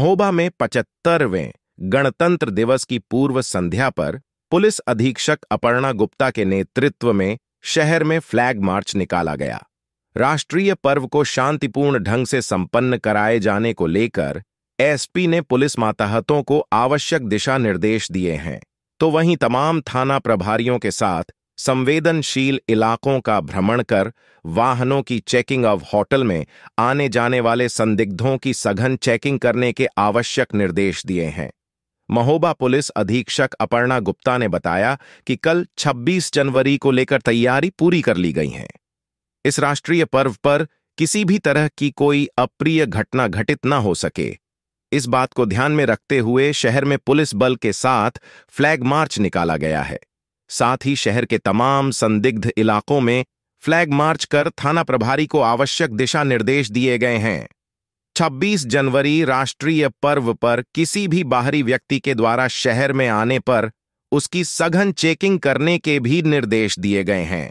महोबा में पचहत्तरवें गणतंत्र दिवस की पूर्व संध्या पर पुलिस अधीक्षक अपर्णा गुप्ता के नेतृत्व में शहर में फ्लैग मार्च निकाला गया राष्ट्रीय पर्व को शांतिपूर्ण ढंग से संपन्न कराए जाने को लेकर एसपी ने पुलिस माताहतों को आवश्यक दिशा निर्देश दिए हैं तो वहीं तमाम थाना प्रभारियों के साथ संवेदनशील इलाकों का भ्रमण कर वाहनों की चेकिंग ऑफ होटल में आने जाने वाले संदिग्धों की सघन चेकिंग करने के आवश्यक निर्देश दिए हैं महोबा पुलिस अधीक्षक अपर्णा गुप्ता ने बताया कि कल 26 जनवरी को लेकर तैयारी पूरी कर ली गई है इस राष्ट्रीय पर्व पर किसी भी तरह की कोई अप्रिय घटना घटित न हो सके इस बात को ध्यान में रखते हुए शहर में पुलिस बल के साथ फ्लैग मार्च निकाला गया है साथ ही शहर के तमाम संदिग्ध इलाकों में फ्लैग मार्च कर थाना प्रभारी को आवश्यक दिशा निर्देश दिए गए हैं 26 जनवरी राष्ट्रीय पर्व पर किसी भी बाहरी व्यक्ति के द्वारा शहर में आने पर उसकी सघन चेकिंग करने के भी निर्देश दिए गए हैं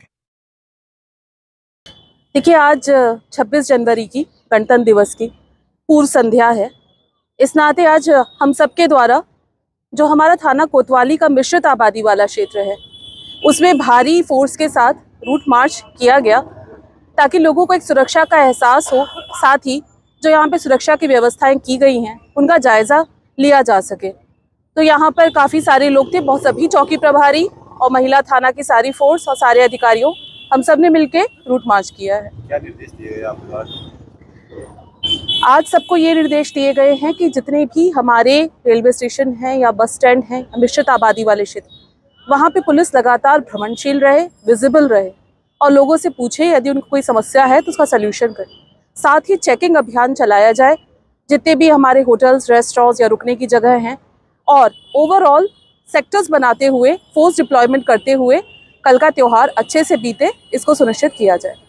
देखिए आज 26 जनवरी की गणतंत्र दिवस की पूर्व संध्या है इस नाते आज हम सबके द्वारा जो हमारा थाना कोतवाली का मिश्रित आबादी वाला क्षेत्र है उसमें भारी फोर्स के साथ रूट मार्च किया गया ताकि लोगों को एक सुरक्षा का एहसास हो साथ ही जो यहाँ पे सुरक्षा की व्यवस्थाएं की गई हैं उनका जायज़ा लिया जा सके तो यहाँ पर काफ़ी सारे लोग थे बहुत सभी चौकी प्रभारी और महिला थाना की सारी फोर्स और सारे अधिकारियों हम सब ने मिल रूट मार्च किया है क्या निर्देश दिए आज आज सबको ये निर्देश दिए गए हैं कि जितने भी हमारे रेलवे स्टेशन हैं या बस स्टैंड हैं मिश्रित आबादी वाले क्षेत्र वहाँ पे पुलिस लगातार भ्रमणशील रहे विजिबल रहे और लोगों से पूछे यदि उनको कोई समस्या है तो उसका सोल्यूशन करें साथ ही चेकिंग अभियान चलाया जाए जितने भी हमारे होटल्स रेस्टोरेंट्स या रुकने की जगह हैं और ओवरऑल सेक्टर्स बनाते हुए फोर्स डिप्लॉयमेंट करते हुए कल का त्यौहार अच्छे से बीते इसको सुनिश्चित किया जाए